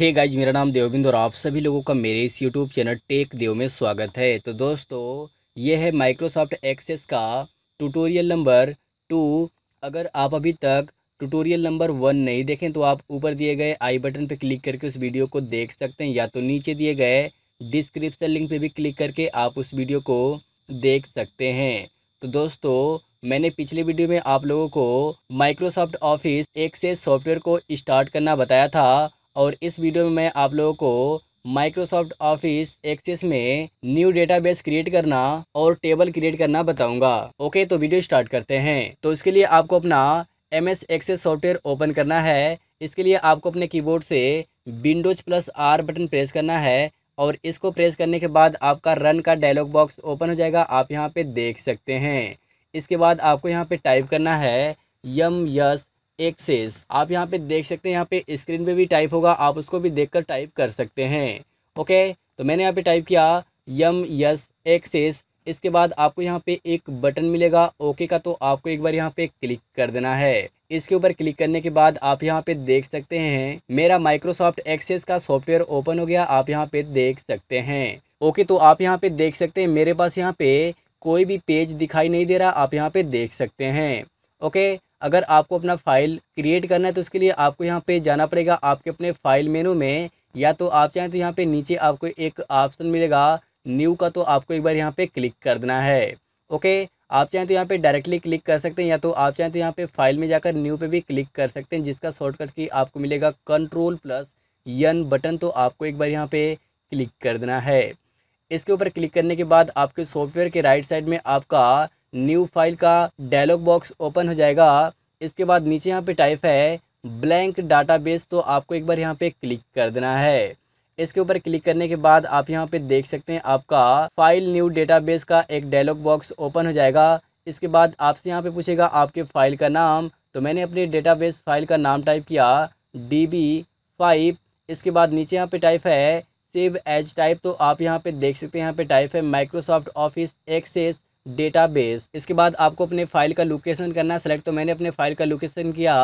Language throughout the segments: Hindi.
हे hey गाइज मेरा नाम देवबिंद और आप सभी लोगों का मेरे इस यूट्यूब चैनल टेक देव में स्वागत है तो दोस्तों ये है माइक्रोसॉफ्ट एक्सेस का ट्यूटोरियल नंबर टू अगर आप अभी तक ट्यूटोरियल नंबर वन नहीं देखें तो आप ऊपर दिए गए आई बटन पर क्लिक करके उस वीडियो को देख सकते हैं या तो नीचे दिए गए डिस्क्रिप्सन लिंक पर भी क्लिक करके आप उस वीडियो को देख सकते हैं तो दोस्तों मैंने पिछले वीडियो में आप लोगों को माइक्रोसॉफ्ट ऑफिस एक्सेस सॉफ्टवेयर को स्टार्ट करना बताया था और इस वीडियो में मैं आप लोगों को माइक्रोसॉफ्ट ऑफिस एक्सेस में न्यू डेटाबेस क्रिएट करना और टेबल क्रिएट करना बताऊंगा ओके तो वीडियो स्टार्ट करते हैं तो इसके लिए आपको अपना M S Access software open करना है इसके लिए आपको अपने कीबोर्ड से Windows plus R button press करना है और इसको प्रेस करने के बाद आपका रन का डायलॉग बॉक्स ओपन हो जाएगा आप यहाँ पर देख सकते हैं इसके बाद आपको यहाँ पर टाइप करना है यम यस एक्सेस आप यहाँ पे देख सकते हैं यहाँ पे स्क्रीन पे भी टाइप होगा आप उसको भी देखकर टाइप कर सकते हैं ओके तो मैंने यहाँ पे टाइप किया यम यस एक्सेस इसके बाद आपको यहाँ पे एक बटन मिलेगा ओके का तो आपको एक बार यहाँ पे क्लिक कर देना है इसके ऊपर क्लिक करने के बाद आप यहाँ पे देख सकते हैं मेरा माइक्रोसॉफ्ट एक्सेस का सॉफ्टवेयर ओपन हो गया आप यहाँ पे देख सकते हैं ओके तो आप यहाँ पे देख सकते हैं मेरे पास यहाँ पे कोई भी पेज दिखाई नहीं दे रहा आप यहाँ पे देख सकते हैं ओके अगर आपको अपना फाइल क्रिएट करना है तो उसके लिए आपको यहाँ पे जाना पड़ेगा आपके अपने फाइल मेनू में या तो आप चाहें तो यहाँ पे नीचे आपको एक ऑप्शन मिलेगा न्यू का तो आपको एक बार यहाँ पे क्लिक कर देना है ओके आप चाहें तो यहाँ पे डायरेक्टली क्लिक कर सकते हैं या तो आप चाहें तो यहाँ पे फाइल में जाकर न्यू पे भी क्लिक कर सकते हैं जिसका शॉर्टकट की आपको मिलेगा कंट्रोल प्लस यन बटन तो आपको एक बार यहाँ पे क्लिक कर देना है इसके ऊपर क्लिक करने के बाद आपके सॉफ्टवेयर के राइट साइड में आपका न्यू फाइल का डायलॉग बॉक्स ओपन हो जाएगा इसके बाद नीचे यहाँ पे टाइप है ब्लैंक डाटाबेस तो आपको एक बार यहाँ पे क्लिक कर देना है इसके ऊपर क्लिक करने के बाद आप यहाँ पे देख सकते हैं आपका फाइल न्यू डेटाबेस का एक डायलॉग बॉक्स ओपन हो जाएगा इसके बाद आपसे यहाँ पे पूछेगा आपके फाइल का नाम तो मैंने अपने डेटाबेस फाइल का नाम टाइप किया डी बी फाइव इसके बाद नीचे यहाँ पे टाइप है सेव एज टाइप तो आप यहाँ पे देख सकते हैं यहाँ पे टाइप है माइक्रोसॉफ्ट ऑफिस एक्सेस डेटाबेस इसके बाद आपको अपने फाइल का लोकेशन करना है सेलेक्ट तो मैंने अपने फाइल का लोकेशन किया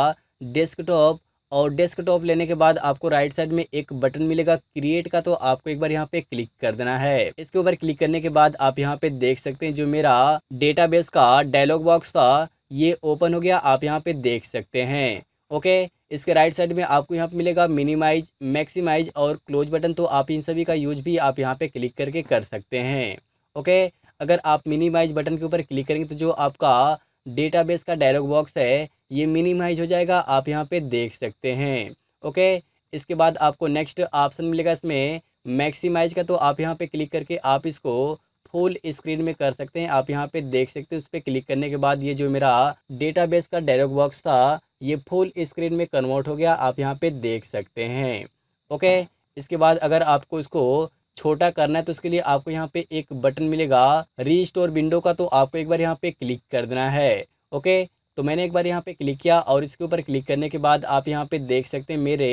डेस्कटॉप और डेस्कटॉप लेने के बाद आपको राइट साइड में एक बटन मिलेगा क्रिएट का तो आपको एक बार यहाँ पे क्लिक कर देना है इसके ऊपर क्लिक करने के बाद आप यहाँ पे देख सकते हैं जो मेरा डेटाबेस का डायलॉग बॉक्स था ये ओपन हो गया आप यहाँ पे देख सकते हैं ओके इसके राइट साइड में आपको यहाँ पे मिलेगा मिनिमाइज मैक्सिमाइज और क्लोज बटन तो आप इन सभी का यूज भी आप यहाँ पे क्लिक करके कर सकते हैं ओके अगर आप मिनिमाइज बटन के ऊपर क्लिक करेंगे तो जो आपका डेटाबेस का डायलॉग बॉक्स है ये मिनिमाइज हो जाएगा आप यहाँ पे देख सकते हैं ओके इसके बाद आपको नेक्स्ट ऑप्शन मिलेगा इसमें मैक्सिमाइज का तो आप यहाँ पर क्लिक करके आप इसको फुल स्क्रीन में कर सकते हैं आप यहाँ पे देख सकते हैं उस पर क्लिक करने के बाद ये जो मेरा डेटाबेस का डायलॉग बॉक्स था ये फुल स्क्रीन में कन्वर्ट हो गया आप यहाँ पे देख सकते हैं ओके इसके बाद अगर आपको इसको छोटा करना है तो उसके लिए आपको यहाँ पे एक बटन मिलेगा स्टोर विंडो का तो आपको एक बार यहाँ पे क्लिक कर देना है ओके तो मैंने एक बार यहाँ पे क्लिक किया और इसके ऊपर क्लिक करने के बाद आप यहाँ पे देख सकते हैं मेरे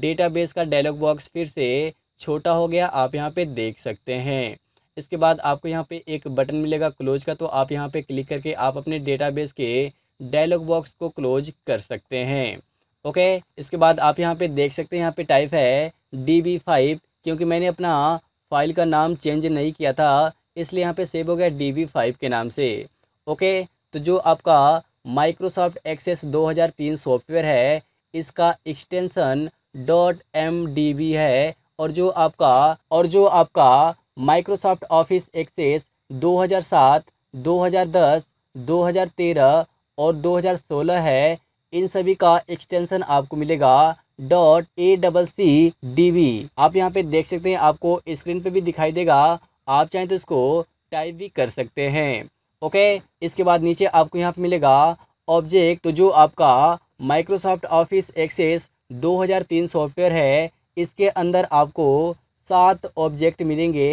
डेटाबेस का डायलॉग बॉक्स फिर से छोटा हो गया आप यहाँ पे देख सकते हैं इसके बाद आपको यहाँ पे एक बटन मिलेगा क्लोज का तो आप यहाँ पे क्लिक करके आप अपने डेटाबेस के डायलॉग बॉक्स को क्लोज कर सकते हैं ओके इसके बाद आप यहाँ पे देख सकते हैं यहाँ पे टाइप है डी बी फाइव क्योंकि मैंने अपना फ़ाइल का नाम चेंज नहीं किया था इसलिए यहाँ पे सेव हो गया डी वी फाइव के नाम से ओके तो जो आपका माइक्रोसॉफ्ट एक्सेस 2003 सॉफ्टवेयर है इसका extension dot M D B है और जो आपका और जो आपका माइक्रोसॉफ्ट ऑफिस एक्सेस 2007, 2010, 2013 और 2016 है इन सभी का एक्सटेंसन आपको मिलेगा dot A double C D B आप यहाँ पे देख सकते हैं आपको स्क्रीन पे भी दिखाई देगा आप चाहें तो इसको टाइप भी कर सकते हैं ओके इसके बाद नीचे आपको यहाँ पे मिलेगा ऑब्जेक्ट तो जो आपका माइक्रोसॉफ्ट ऑफिस एक्सेस 2003 सॉफ्टवेयर है इसके अंदर आपको सात ऑब्जेक्ट मिलेंगे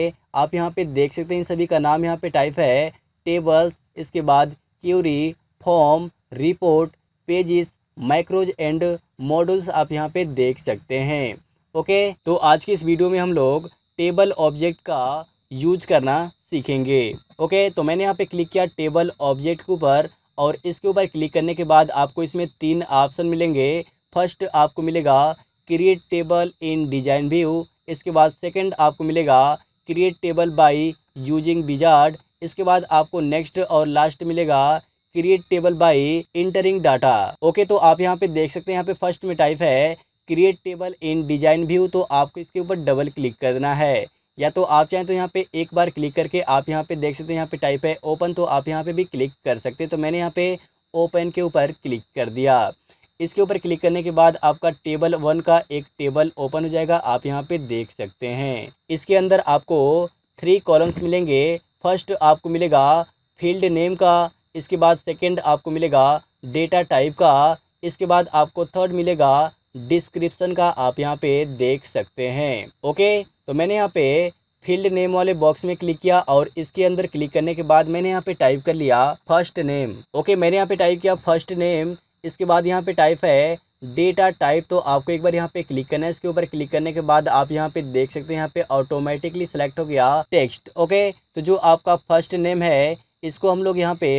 आप यहाँ पे देख सकते हैं इन सभी का नाम यहाँ पे टाइप है टेबल्स इसके बाद query form report pages macros and models आप यहाँ पे देख सकते हैं ओके तो आज की इस वीडियो में हम लोग टेबल ऑब्जेक्ट का यूज करना सीखेंगे ओके तो मैंने यहाँ पे क्लिक किया टेबल ऑब्जेक्ट के ऊपर और इसके ऊपर क्लिक करने के बाद आपको इसमें तीन ऑप्शन मिलेंगे फर्स्ट आपको मिलेगा create table in design view इसके बाद सेकंड आपको मिलेगा create table by using wizard इसके बाद आपको नेक्स्ट और लास्ट मिलेगा create table by entering data okay तो आप यहाँ पे देख सकते हैं यहाँ पे फर्स्ट में टाइप है create table in design view तो आपको इसके ऊपर डबल क्लिक करना है या तो आप चाहें तो यहाँ पे एक बार क्लिक करके आप यहाँ पे देख सकते हैं यहाँ पे टाइप है ओपन तो आप यहाँ पे भी क्लिक कर सकते हैं तो मैंने यहाँ पे ओपन के ऊपर क्लिक कर दिया इसके ऊपर क्लिक करने के बाद आपका टेबल वन का एक टेबल ओपन हो जाएगा आप यहाँ पे देख सकते हैं इसके अंदर आपको थ्री कॉलम्स मिलेंगे फर्स्ट आपको मिलेगा फील्ड नेम का इसके बाद सेकेंड आपको मिलेगा डेटा टाइप का इसके बाद आपको थर्ड मिलेगा डिस्क्रिप्सन का आप यहाँ पे देख सकते हैं ओके तो मैंने यहाँ पे फील्ड नेम वाले बॉक्स में क्लिक किया और इसके अंदर क्लिक करने के बाद मैंने यहाँ पे टाइप कर लिया फर्स्ट नेम ओके मैंने यहाँ पे टाइप किया फर्स्ट नेम इसके बाद यहाँ पे टाइप है डेटा टाइप तो आपको एक बार यहाँ पे क्लिक करना है इसके ऊपर क्लिक करने के बाद आप यहाँ पे देख सकते हैं यहाँ पे ऑटोमेटिकली सेलेक्ट हो गया टेक्स्ट ओके तो जो आपका फर्स्ट नेम है इसको हम लोग यहाँ पे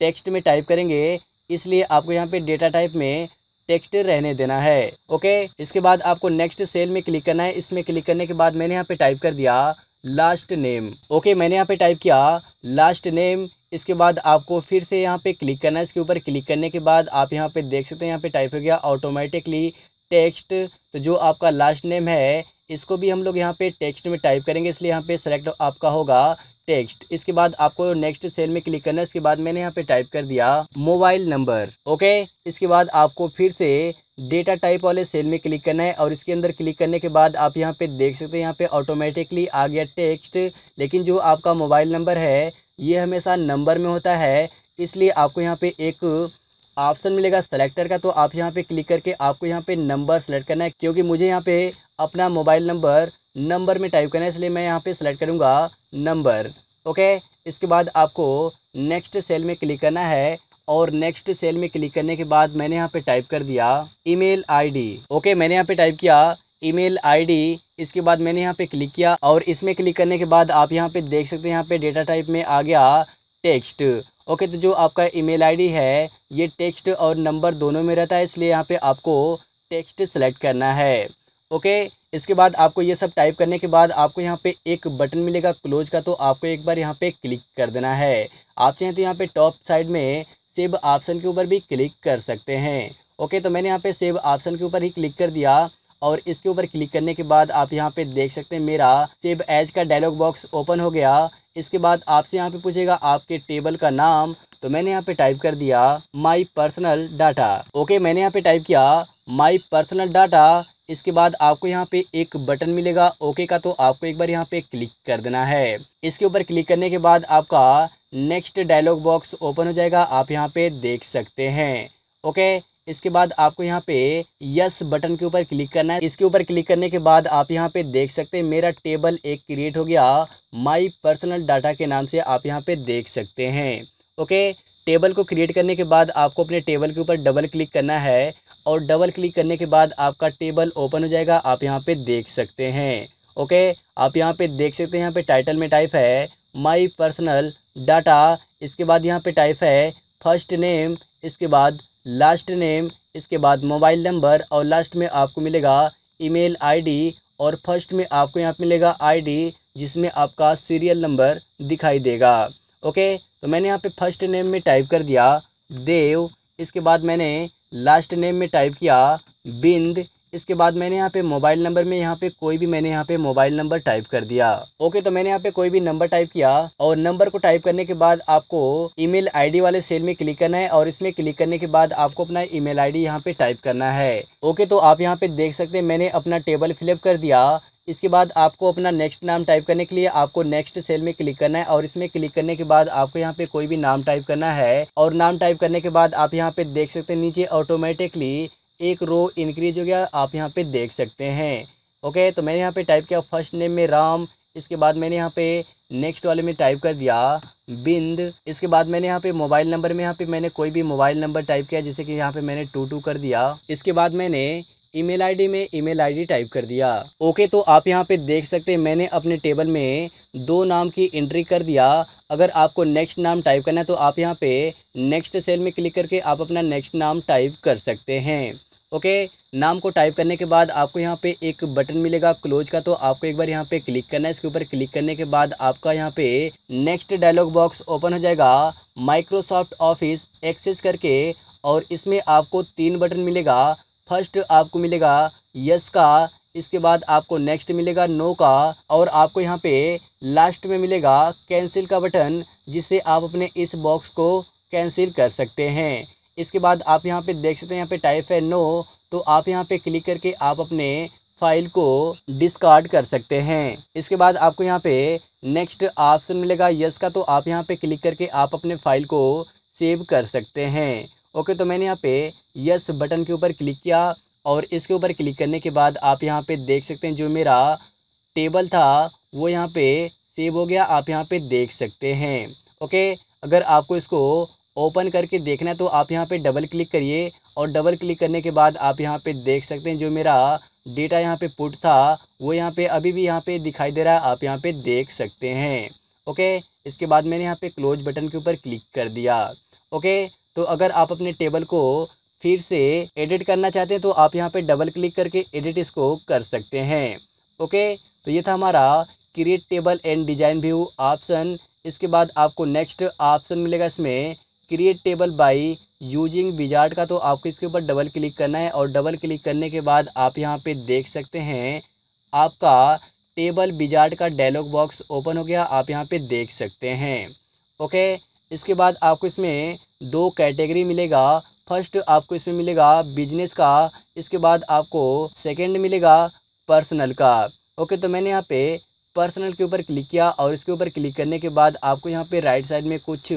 टेक्स्ट में टाइप करेंगे इसलिए आपको यहाँ पे डेटा टाइप में टेक्स्ट रहने देना है ओके इसके बाद आपको नेक्स्ट सेल में क्लिक करना है इसमें क्लिक करने के बाद मैंने यहाँ पे टाइप कर दिया लास्ट नेम ओके मैंने यहाँ पे टाइप किया लास्ट नेम इसके बाद आपको फिर से यहाँ पे क्लिक करना है इसके ऊपर क्लिक करने के बाद आप यहाँ पे देख सकते हैं यहाँ पे टाइप हो गया ऑटोमेटिकली टेक्स्ट तो जो आपका लास्ट नेम है इसको भी हम लोग यहाँ पे टेक्स्ट में टाइप करेंगे इसलिए यहाँ पे सेलेक्ट आपका होगा टेक्स्ट इसके बाद आपको नेक्स्ट सेल में क्लिक करना है इसके बाद मैंने यहाँ पे टाइप कर दिया मोबाइल नंबर ओके इसके बाद आपको फिर से डेटा टाइप वाले सेल में क्लिक करना है और इसके अंदर क्लिक करने के बाद आप यहाँ पे देख सकते हैं यहाँ पे ऑटोमेटिकली आ गया टेक्स्ट लेकिन जो आपका मोबाइल नंबर है ये हमेशा नंबर में होता है इसलिए आपको यहाँ पे एक ऑप्शन मिलेगा सेलेक्टर का तो आप यहाँ पे क्लिक करके आपको यहाँ पे नंबर सेलेक्ट करना है क्योंकि मुझे यहाँ पे अपना मोबाइल नंबर नंबर में टाइप करना है इसलिए मैं यहाँ पे सेलेक्ट करूँगा नंबर ओके इसके बाद आपको नेक्स्ट सेल में क्लिक करना है और नेक्स्ट सेल में क्लिक करने के बाद मैंने यहाँ पे टाइप कर दिया ईमेल आईडी ओके मैंने यहाँ पे टाइप किया ईमेल आईडी इसके बाद मैंने यहाँ पे क्लिक किया और इसमें क्लिक करने के बाद आप यहाँ पे देख सकते हैं यहाँ पे डेटा टाइप में आ गया टेक्स्ट ओके तो जो आपका ईमेल आईडी है ये टेक्स्ट और नंबर दोनों में रहता है इसलिए यहाँ पर आपको टेक्स्ट सेलेक्ट करना है ओके इसके बाद आपको ये सब टाइप करने के बाद आपको यहाँ पे एक बटन मिलेगा क्लोज का तो आपको एक बार यहाँ पे क्लिक कर देना है आप चाहें तो यहाँ पे टॉप साइड में सेव ऑप्शन के ऊपर भी क्लिक कर सकते हैं ओके तो मैंने यहाँ पे सेव ऑप्शन के ऊपर ही क्लिक कर दिया और इसके ऊपर क्लिक करने के बाद आप यहाँ पे देख सकते हैं मेरा सेव एज का डायलॉग बॉक्स ओपन हो गया इसके बाद आपसे यहाँ पे पूछेगा आपके टेबल का नाम तो मैंने यहाँ पे टाइप कर दिया माई पर्सनल डाटा ओके मैंने यहाँ पे टाइप किया माई पर्सनल डाटा इसके बाद आपको यहाँ पे एक बटन मिलेगा ओके का तो आपको एक बार यहाँ पे क्लिक कर देना है इसके ऊपर क्लिक करने के बाद आपका नेक्स्ट डायलॉग बॉक्स ओपन हो जाएगा आप यहाँ पे देख सकते हैं ओके इसके बाद आपको यहाँ पे यस बटन के ऊपर क्लिक करना है इसके ऊपर क्लिक करने के बाद आप यहाँ पे देख सकते हैं मेरा टेबल एक क्रिएट हो गया माई पर्सनल डाटा के नाम से आप यहाँ पे देख सकते हैं ओके टेबल को क्रिएट करने के बाद आपको अपने टेबल के ऊपर डबल क्लिक करना है और डबल क्लिक करने के बाद आपका टेबल ओपन हो जाएगा आप यहाँ पे देख सकते हैं ओके आप यहाँ पे देख सकते हैं यहाँ पे टाइटल में टाइप है माय पर्सनल डाटा इसके बाद यहाँ पे टाइप है फर्स्ट नेम इसके बाद लास्ट नेम इसके बाद मोबाइल नंबर और लास्ट में आपको मिलेगा ईमेल आईडी और फर्स्ट में आपको यहाँ पर मिलेगा आई जिसमें आपका सीरियल नंबर दिखाई देगा ओके तो मैंने यहाँ पे फर्स्ट नेम में टाइप कर दिया देव इसके बाद मैंने लास्ट नेम में टाइप किया बिंद इसके बाद मैंने यहाँ पे मोबाइल नंबर में यहाँ पे कोई भी मैंने यहाँ पे मोबाइल नंबर टाइप कर दिया ओके तो मैंने यहाँ पे कोई भी नंबर टाइप किया और नंबर को टाइप करने के बाद आपको ईमेल आईडी वाले सेल में क्लिक करना है और इसमें क्लिक करने के बाद आपको अपना ईमेल आईडी यहाँ पे टाइप करना है ओके तो आप यहाँ पे देख सकते हैं मैंने अपना टेबल फिलअप कर दिया इसके बाद आपको अपना नेक्स्ट नाम टाइप करने के लिए आपको नेक्स्ट सेल में क्लिक करना है और इसमें क्लिक करने के बाद आपको यहाँ पे कोई भी नाम टाइप करना है और नाम टाइप करने के बाद आप यहाँ पे देख सकते हैं नीचे ऑटोमेटिकली एक रो इंक्रीज हो गया आप यहाँ पे देख सकते हैं ओके तो मैंने यहाँ पे टाइप किया फर्स्ट नेम में राम इसके बाद मैंने यहाँ पे नेक्स्ट वाले में टाइप कर दिया बिंद इसके बाद मैंने यहाँ पे मोबाइल नंबर में यहाँ पे मैंने कोई भी मोबाइल नंबर टाइप किया जैसे कि यहाँ पे मैंने टू टू कर दिया इसके बाद मैंने ईमेल आईडी में ईमेल आईडी टाइप कर दिया ओके तो आप यहाँ पे देख सकते हैं मैंने अपने टेबल में दो नाम की एंट्री कर दिया अगर आपको नेक्स्ट नाम टाइप करना है तो आप यहाँ पे नेक्स्ट सेल में क्लिक करके आप अपना नेक्स्ट नाम टाइप कर सकते हैं ओके नाम को टाइप करने के बाद आपको यहाँ पे एक बटन मिलेगा क्लोज का तो आपको एक बार यहाँ पे क्लिक करना है इसके ऊपर क्लिक करने के बाद आपका यहाँ पे नेक्स्ट डायलॉग बॉक्स ओपन हो जाएगा माइक्रोसॉफ्ट ऑफिस एक्सेस करके और इसमें आपको तीन बटन मिलेगा फर्स्ट आपको मिलेगा यस का इसके बाद आपको नेक्स्ट मिलेगा नो का और आपको यहाँ पे लास्ट में मिलेगा कैंसिल का बटन जिससे आप अपने इस बॉक्स को कैंसिल कर सकते हैं इसके बाद आप यहाँ पे देख सकते हैं यहाँ पे टाइप है नो तो आप यहाँ पे क्लिक करके आप अपने फाइल को डिस्कार्ड कर सकते हैं इसके बाद आपको यहाँ पे नेक्स्ट ऑप्शन मिलेगा यस का तो आप यहाँ पे क्लिक करके आप अपने फाइल को सेव कर सकते हैं ओके तो मैंने यहाँ पे यस बटन के ऊपर क्लिक किया और इसके ऊपर क्लिक करने के बाद आप यहाँ पे देख सकते हैं जो मेरा टेबल था वो यहाँ पे सेव हो गया आप यहाँ पे देख सकते हैं ओके अगर आपको इसको ओपन करके देखना है तो आप यहाँ पे डबल क्लिक करिए और डबल क्लिक करने के बाद आप यहाँ पे देख सकते हैं जो मेरा डेटा यहाँ पे पुट था वो यहाँ पे अभी भी यहाँ पे दिखाई दे रहा है आप यहाँ पे देख सकते हैं ओके इसके बाद मैंने यहाँ पे क्लोज बटन के ऊपर क्लिक कर दिया ओके तो अगर आप अपने टेबल को फिर से एडिट करना चाहते हैं तो आप यहाँ पे डबल क्लिक करके एडिट इसको कर सकते हैं ओके तो ये था हमारा create table and design view option इसके बाद आपको नेक्स्ट ऑप्शन मिलेगा इसमें create table by using wizard का तो आपको इसके ऊपर डबल क्लिक करना है और डबल क्लिक करने के बाद आप यहाँ पे देख सकते हैं आपका टेबल विजार्ड का डायलॉग बॉक्स ओपन हो गया आप यहाँ पे देख सकते हैं ओके इसके बाद आपको इसमें दो कैटेगरी मिलेगा फर्स्ट आपको इसमें मिलेगा बिजनेस का इसके बाद आपको सेकेंड मिलेगा पर्सनल का ओके तो मैंने यहाँ पे पर्सनल के ऊपर क्लिक किया और इसके ऊपर क्लिक करने के बाद आपको यहाँ पे राइट साइड में कुछ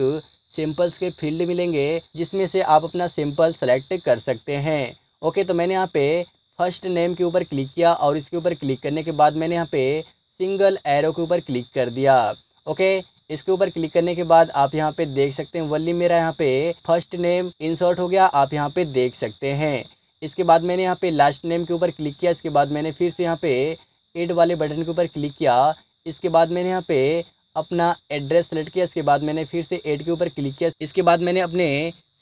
सैम्पल्स के फील्ड मिलेंगे जिसमें से आप अपना सैम्पल सेलेक्ट कर सकते हैं ओके तो मैंने यहाँ पे फर्स्ट नेम के ऊपर क्लिक किया और इसके ऊपर क्लिक करने के बाद मैंने यहाँ पे सिंगल एरो के ऊपर क्लिक कर दिया ओके इसके ऊपर क्लिक करने के बाद आप यहाँ पे देख सकते हैं वल्ली मेरा यहाँ पे फर्स्ट नेम इंसर्ट हो गया आप यहाँ पे देख सकते हैं इसके बाद मैंने यहाँ पे लास्ट नेम के ऊपर क्लिक किया इसके बाद मैंने फिर से यहाँ पे एड वाले बटन के ऊपर क्लिक किया इसके बाद मैंने यहाँ पे अपना एड्रेस सेलेक्ट किया इसके बाद मैंने फिर से एड के ऊपर क्लिक किया इसके बाद मैंने अपने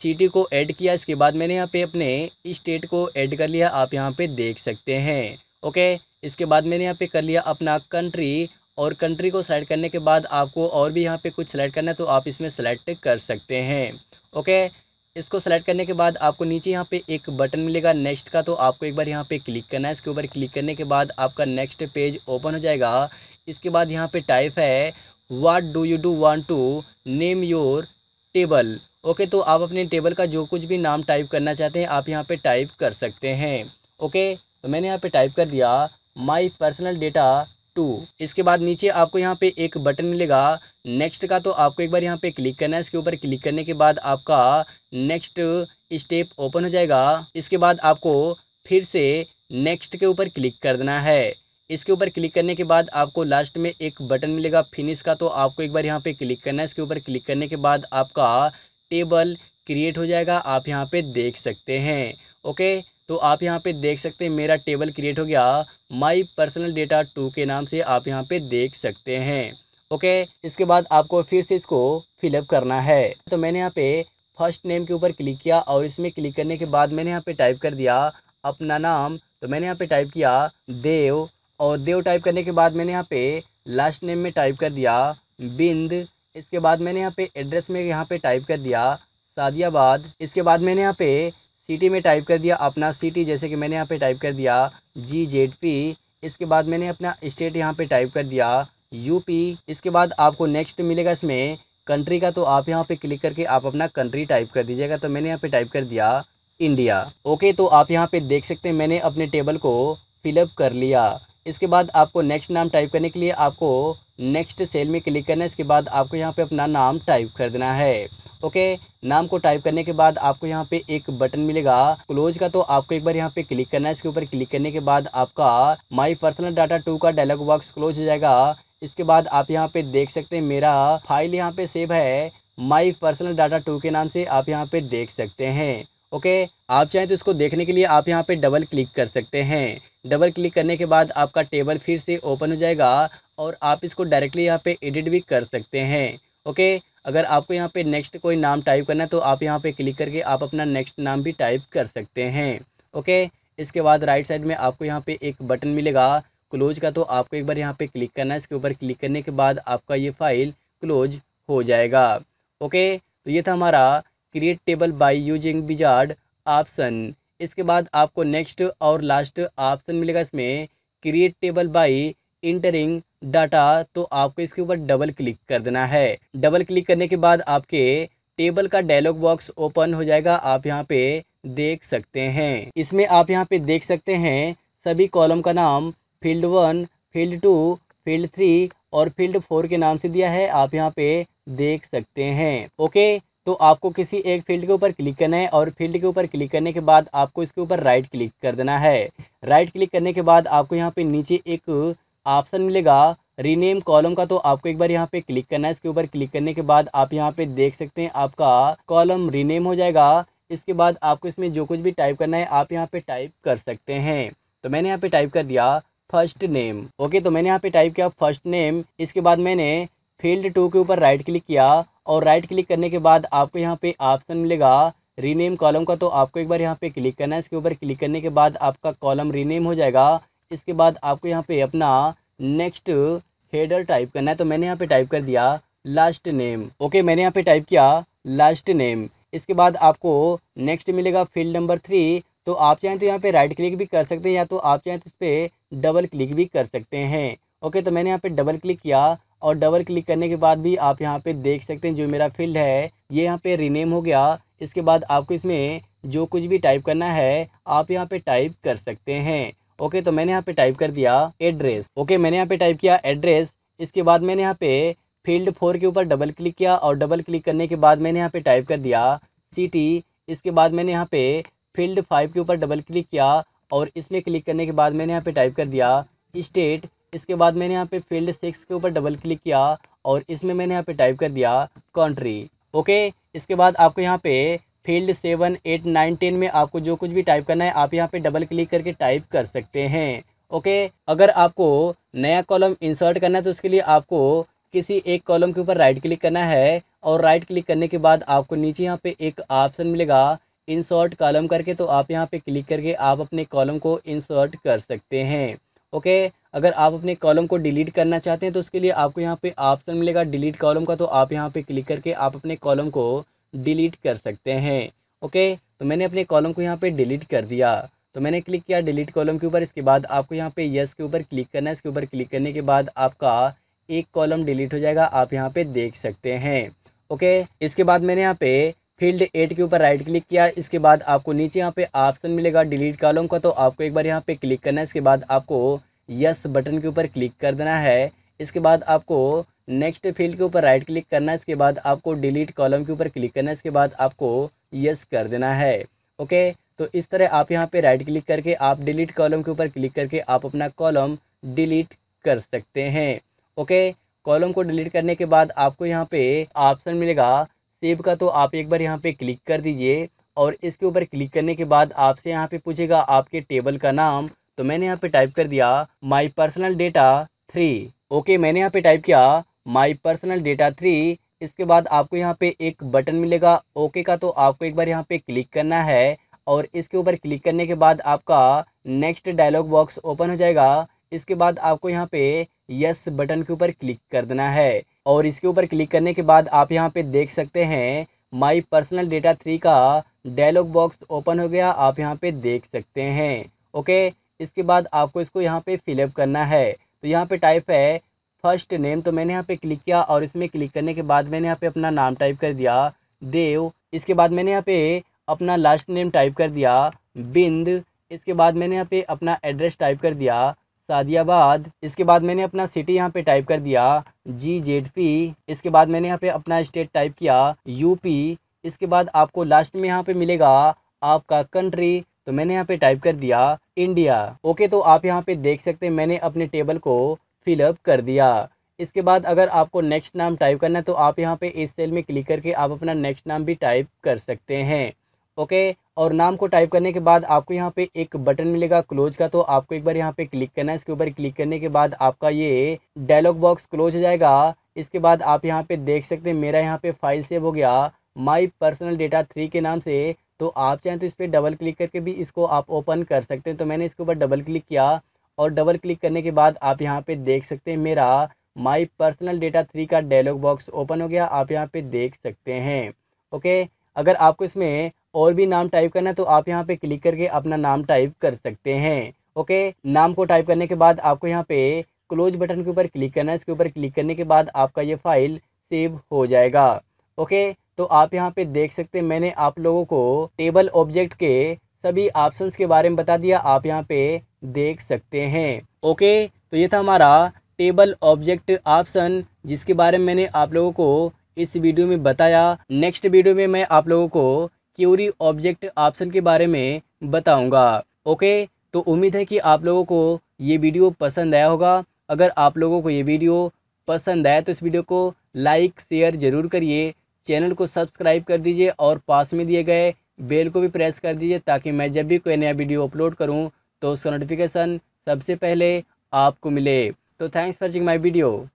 सिटी को ऐड किया इसके बाद मैंने यहाँ पे अपने स्टेट को ऐड कर लिया आप यहाँ पे देख सकते हैं ओके इसके बाद मैंने यहाँ पे कर लिया अपना कंट्री और कंट्री को सेलेक्ट करने के बाद आपको और भी यहाँ पे कुछ सेलेक्ट करना है तो आप इसमें सेलेक्ट कर सकते हैं ओके इसको सेलेक्ट करने के बाद आपको नीचे यहाँ पे एक बटन मिलेगा नेक्स्ट का तो आपको एक बार यहाँ पे क्लिक करना है इसके ऊपर क्लिक करने के बाद आपका नेक्स्ट पेज ओपन हो जाएगा इसके बाद यहाँ पे टाइप है what do you do want to name your table okay तो आप अपने टेबल का जो कुछ भी नाम टाइप करना चाहते हैं आप यहाँ पर टाइप कर सकते हैं ओके तो मैंने यहाँ पर टाइप कर दिया माई पर्सनल डेटा टू इसके बाद नीचे आपको यहाँ पे एक बटन मिलेगा नेक्स्ट का तो आपको एक बार यहाँ पे क्लिक करना है इसके ऊपर क्लिक करने के बाद आपका नेक्स्ट स्टेप ओपन हो जाएगा इसके बाद आपको फिर से नेक्स्ट के ऊपर क्लिक कर देना है इसके ऊपर क्लिक करने के बाद आपको लास्ट में एक बटन मिलेगा फिनिश का तो आपको एक बार यहाँ पे क्लिक करना है इसके ऊपर क्लिक करने के बाद आपका टेबल क्रिएट हो जाएगा आप यहाँ पे देख सकते हैं ओके तो आप यहाँ पे देख सकते हैं मेरा टेबल क्रिएट हो गया माई पर्सनल डेटा टू के नाम से आप यहाँ पे देख सकते हैं ओके इसके बाद आपको फिर से इसको फिलअप करना है तो मैंने यहाँ पे फर्स्ट नेम के ऊपर क्लिक किया और इसमें क्लिक करने के बाद मैंने यहाँ पे टाइप कर दिया अपना नाम तो मैंने यहाँ पे टाइप किया देव और देव टाइप करने के बाद मैंने यहाँ पे लास्ट नेम में टाइप कर दिया बिंद इसके बाद मैंने यहाँ पे एड्रेस में यहाँ पे टाइप कर दिया सादियाबाद इसके बाद मैंने यहाँ पे सिटी में टाइप कर दिया अपना सिटी जैसे कि मैंने यहाँ पे टाइप कर दिया जी जेड पी इसके बाद मैंने अपना स्टेट यहाँ पे टाइप कर दिया यूपी इसके बाद आपको नेक्स्ट मिलेगा इसमें कंट्री का तो आप यहाँ पे क्लिक करके आप अपना कंट्री टाइप कर दीजिएगा तो मैंने यहाँ पे टाइप कर दिया इंडिया ओके तो आप यहाँ पे देख सकते हैं मैंने अपने टेबल को फिलअप कर लिया इसके बाद आपको नेक्स्ट नाम टाइप करने के लिए आपको नेक्स्ट सेल में क्लिक करना है इसके बाद आपको यहाँ पे अपना नाम टाइप कर देना है ओके नाम को टाइप करने के बाद आपको यहाँ पे एक बटन मिलेगा क्लोज का तो आपको एक बार यहाँ पे क्लिक करना है इसके ऊपर क्लिक करने के बाद आपका माई पर्सनल डाटा टू का डायलॉग बॉक्स क्लोज हो जाएगा इसके बाद आप यहाँ पे देख सकते हैं मेरा फाइल यहाँ पे सेव है माई पर्सनल डाटा टू के नाम से आप यहाँ पे देख सकते हैं ओके आप चाहें तो इसको देखने के लिए आप यहाँ पे डबल क्लिक कर सकते हैं डबल क्लिक करने के बाद आपका टेबल फिर से ओपन हो जाएगा और आप इसको डायरेक्टली यहाँ पे एडिट भी कर सकते हैं ओके अगर आपको यहाँ पे नेक्स्ट कोई नाम टाइप करना है तो आप यहाँ पे क्लिक करके आप अपना नेक्स्ट नाम भी टाइप कर सकते हैं ओके इसके बाद राइट साइड में आपको यहाँ पे एक बटन मिलेगा क्लोज का तो आपको एक बार यहाँ पे क्लिक करना है इसके ऊपर क्लिक करने के बाद आपका ये फाइल क्लोज हो जाएगा ओके तो ये था हमारा create table by using wizard option इसके बाद आपको नेक्स्ट और लास्ट ऑप्शन मिलेगा इसमें create table by entering data तो आपको इसके ऊपर डबल क्लिक कर देना है डबल क्लिक करने के बाद आपके टेबल का डायलॉग बॉक्स ओपन हो जाएगा आप यहाँ पे देख सकते हैं इसमें आप यहाँ पे देख सकते हैं सभी कॉलम का नाम field one field two field three और फील्ड फोर के नाम से दिया है आप यहाँ पे देख सकते हैं ओके तो आपको किसी एक फील्ड के ऊपर क्लिक करना है और फील्ड के ऊपर क्लिक करने के बाद आपको इसके ऊपर राइट क्लिक कर देना है राइट क्लिक करने के बाद आपको यहाँ पे नीचे एक ऑप्शन मिलेगा रीनेम कॉलम का तो आपको एक बार यहाँ पे क्लिक करना है इसके ऊपर क्लिक करने के बाद आप यहाँ पे देख सकते हैं आपका कॉलम रीनेम हो जाएगा इसके बाद आपको इसमें जो कुछ भी टाइप करना है आप यहाँ पे टाइप कर सकते हैं तो मैंने यहाँ पे टाइप कर दिया फर्स्ट नेम ओके तो मैंने यहाँ पे टाइप किया फर्स्ट नेम इसके बाद मैंने फील्ड टू के ऊपर राइट क्लिक किया और राइट क्लिक करने के बाद आपको यहाँ पे ऑप्शन मिलेगा रीनेम कॉलम का तो आपको एक बार यहाँ पे क्लिक करना है इसके ऊपर क्लिक करने के बाद आपका कॉलम रीनेम हो जाएगा इसके बाद आपको यहाँ पे अपना नेक्स्ट हेडर टाइप करना है तो मैंने यहाँ पे टाइप कर दिया लास्ट नेम ओके मैंने यहाँ पे टाइप किया लास्ट नेम इसके बाद आपको नेक्स्ट मिलेगा फील्ड नंबर थ्री तो आप चाहें तो यहाँ पे राइट क्लिक भी कर सकते हैं या तो आप चाहें तो इस पर डबल क्लिक भी कर सकते हैं ओके तो मैंने यहाँ पे डबल क्लिक किया और डबल क्लिक करने के बाद भी आप यहाँ पे देख सकते हैं जो मेरा फील्ड है ये यहाँ पे रीनेम हो गया इसके बाद आपको इसमें जो कुछ भी टाइप करना है आप यहाँ पे टाइप कर सकते हैं ओके तो मैंने यहाँ पे टाइप कर दिया एड्रेस ओके मैंने यहाँ पे टाइप किया एड्रेस इसके बाद मैंने यहाँ पे फील्ड फोर के ऊपर डबल क्लिक किया और डबल क्लिक करने के बाद मैंने यहाँ पे टाइप कर दिया सिटी इसके बाद मैंने यहाँ पे फील्ड फाइव के ऊपर डबल क्लिक किया और इसमें क्लिक करने के बाद मैंने यहाँ पे टाइप कर दिया स्टेट इसके बाद मैंने यहाँ पे फील्ड सिक्स के ऊपर डबल क्लिक किया और इसमें मैंने यहाँ पे टाइप कर दिया कंट्री ओके इसके बाद आपको यहाँ पे field seven eight nine ten में आपको जो कुछ भी टाइप करना है आप यहाँ पे डबल क्लिक करके टाइप कर सकते हैं ओके अगर आपको नया कॉलम इंसर्ट करना है तो उसके लिए आपको किसी एक कॉलम के ऊपर राइट क्लिक करना है और राइट क्लिक करने के बाद आपको नीचे यहाँ पे एक ऑप्शन मिलेगा इंसर्ट कॉलम करके तो आप यहाँ पे क्लिक करके आप अपने कॉलम को इंसर्ट कर सकते हैं ओके अगर आप अपने कॉलम को डिलीट करना चाहते हैं तो उसके लिए आपको यहाँ पे ऑप्शन मिलेगा डिलीट कॉलम का तो आप यहाँ पे क्लिक करके आप अपने कॉलम को डिलीट कर सकते हैं ओके तो मैंने अपने कॉलम को यहाँ पे डिलीट कर दिया तो मैंने क्लिक किया डिलीट कॉलम के ऊपर इसके बाद आपको यहाँ पे यस के ऊपर क्लिक करना है इसके ऊपर क्लिक करने के बाद आपका एक कॉलम डिलीट हो जाएगा आप यहाँ पर देख सकते हैं ओके इसके बाद मैंने यहाँ पे फील्ड एट के ऊपर राइट क्लिक किया इसके बाद आपको नीचे यहाँ पर ऑप्शन मिलेगा डिलीट कॉलम का तो आपको एक बार यहाँ पर क्लिक करना है इसके बाद आपको यस बटन के ऊपर क्लिक कर देना है इसके बाद आपको नेक्स्ट फील्ड के ऊपर राइट क्लिक करना है इसके बाद आपको डिलीट कॉलम के ऊपर क्लिक करना है इसके बाद आपको यस कर देना है ओके तो इस तरह आप यहाँ पे राइट क्लिक करके आप डिलीट कॉलम के ऊपर क्लिक करके आप अपना कॉलम डिलीट कर सकते हैं ओके कॉलम को डिलीट करने के बाद आपको यहाँ पे ऑप्शन मिलेगा सेव का तो आप एक बार यहाँ पे क्लिक कर दीजिए और इसके ऊपर क्लिक करने के बाद आपसे यहाँ पे पूछेगा आपके टेबल का नाम तो मैंने यहाँ पे टाइप कर दिया my personal data three okay मैंने यहाँ पे टाइप किया माई पर्सनल डेटा थ्री इसके बाद आपको यहाँ पे एक बटन मिलेगा ओके का तो आपको एक बार यहाँ पे क्लिक करना है और इसके ऊपर क्लिक करने के बाद आपका नेक्स्ट डायलॉग बॉक्स ओपन हो जाएगा इसके बाद आपको यहाँ पे यस बटन के ऊपर क्लिक कर देना है और इसके ऊपर क्लिक करने के बाद आप यहाँ पे देख सकते हैं माई पर्सनल डेटा थ्री का डायलॉग बॉक्स ओपन हो गया आप यहाँ पे देख सकते हैं ओके इसके बाद आपको इसको यहाँ पे फिलअप करना है तो यहाँ पे टाइप है फर्स्ट नेम तो मैंने यहाँ पे क्लिक किया और इसमें क्लिक करने के बाद मैंने यहाँ पे अपना नाम टाइप कर दिया देव इसके बाद मैंने यहाँ पे अपना लास्ट नेम टाइप कर दिया बिंद इसके बाद मैंने यहाँ पे अपना एड्रेस टाइप कर दिया सादियाबाद इसके बाद मैंने अपना सिटी यहाँ पे टाइप कर दिया जी जेड पी इसके बाद मैंने यहाँ पे अपना स्टेट टाइप किया यूपी इसके बाद आपको लास्ट में यहाँ पे मिलेगा आपका कंट्री तो मैंने यहाँ पे टाइप कर दिया इंडिया ओके तो आप यहाँ पे देख सकते हैं मैंने अपने टेबल को फिलअप कर दिया इसके बाद अगर आपको नेक्स्ट नाम टाइप करना है तो आप यहाँ पे इस सेल में क्लिक करके आप अपना नेक्स्ट नाम भी टाइप कर सकते हैं ओके और नाम को टाइप करने के बाद आपको यहाँ पे एक बटन मिलेगा क्लोज का तो आपको एक बार यहाँ पे क्लिक करना है इसके ऊपर क्लिक करने के बाद आपका ये डायलॉग बॉक्स क्लोज हो जाएगा इसके बाद आप यहाँ पे देख सकते हैं मेरा यहाँ पे फाइल सेव हो गया माई पर्सनल डेटा थ्री के नाम से तो आप चाहें तो इस पर डबल क्लिक करके भी इसको आप ओपन कर सकते हैं तो मैंने इसके ऊपर डबल क्लिक किया और डबल क्लिक करने के बाद आप यहाँ पर देख सकते हैं मेरा माई पर्सनल डेटा थ्री का डायलॉग बॉक्स ओपन हो गया आप यहाँ पर देख सकते हैं ओके अगर आपको इसमें और भी नाम टाइप करना है तो आप यहाँ पे क्लिक करके अपना नाम टाइप कर सकते हैं ओके नाम को टाइप करने के बाद आपको यहाँ पे क्लोज बटन के ऊपर क्लिक करना है इसके ऊपर क्लिक करने के बाद आपका ये फाइल सेव हो जाएगा ओके तो आप यहाँ पे देख सकते हैं मैंने आप लोगों को टेबल ऑब्जेक्ट के सभी ऑप्शंस के बारे में बता दिया आप यहाँ पे देख सकते हैं ओके तो ये था हमारा टेबल ऑब्जेक्ट ऑप्शन जिसके बारे में मैंने आप लोगों को इस वीडियो में बताया नेक्स्ट वीडियो में मैं आप लोगों को क्यूरी ऑब्जेक्ट ऑप्शन के बारे में बताऊँगा ओके तो उम्मीद है कि आप लोगों को ये वीडियो पसंद आया होगा अगर आप लोगों को ये वीडियो पसंद आया तो इस वीडियो को लाइक शेयर ज़रूर करिए चैनल को सब्सक्राइब कर दीजिए और पास में दिए गए बेल को भी प्रेस कर दीजिए ताकि मैं जब भी कोई नया वीडियो अपलोड करूँ तो उसका नोटिफिकेशन सबसे पहले आपको मिले तो thanks for watching my video